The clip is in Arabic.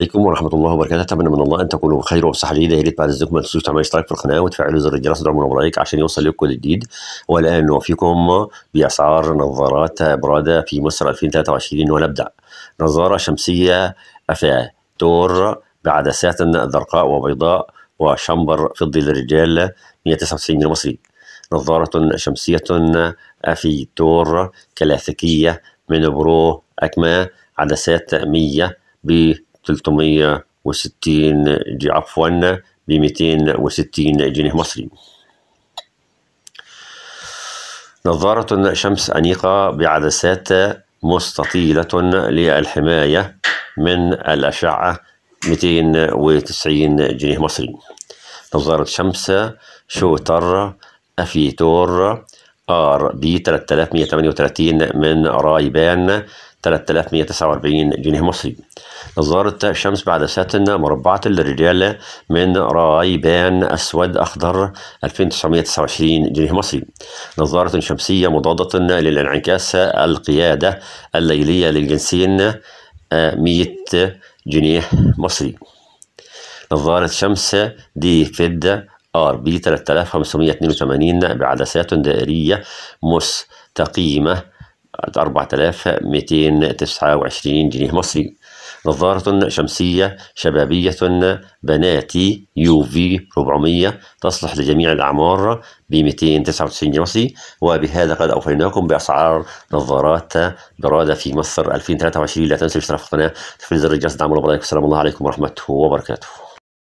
عليكم ورحمه الله وبركاته اتمنى من الله ان تكونوا بخير وبصحه جيده يا ريت بعد اذنكم ما تنسوش تعملوا اشتراك في القناه وتفعلوا زر الجرس ودعمونا لايك عشان يوصل لكم كل جديد والان نوفيكم باسعار نظارات برادة في مصر 2023 ونبدا نظاره شمسيه افاء دور بعدسات زرقاء وبيضاء وشمبر فضي للرجال 199 جنيه مصري نظارة شمسية أفي تور كلاسيكية من برو أكما عدسات 100 ب 360 جي عفوا ب 260 جنيه مصري نظارة شمس أنيقة بعدسات مستطيلة للحماية من الأشعة 290 جنيه مصري نظارة شمس شوتر أفيتور ار بي 3138 من رايبان 3149 جنيه مصري نظارة شمس بعدسات مربعة للرجال من رايبان أسود أخضر 2929 جنيه مصري نظارة شمسية مضادة للانعكاس القيادة الليلية للجنسين 100 آه، جنيه مصري نظارة شمس دي فيد ار بي 3582 بعدسات دائرية مستقيمة 4229 جنيه مصري نظارة شمسية شبابية بناتي يو في 400 تصلح لجميع الأعمار ب 299 جنيه مصري وبهذا قد أوفيناكم بأسعار نظارات برادة في مصر 2023 لا تنسوا الاشتراك في القناة تفعيل زر الجرس دعم البرنامج السلام الله عليكم ورحمة وبركاته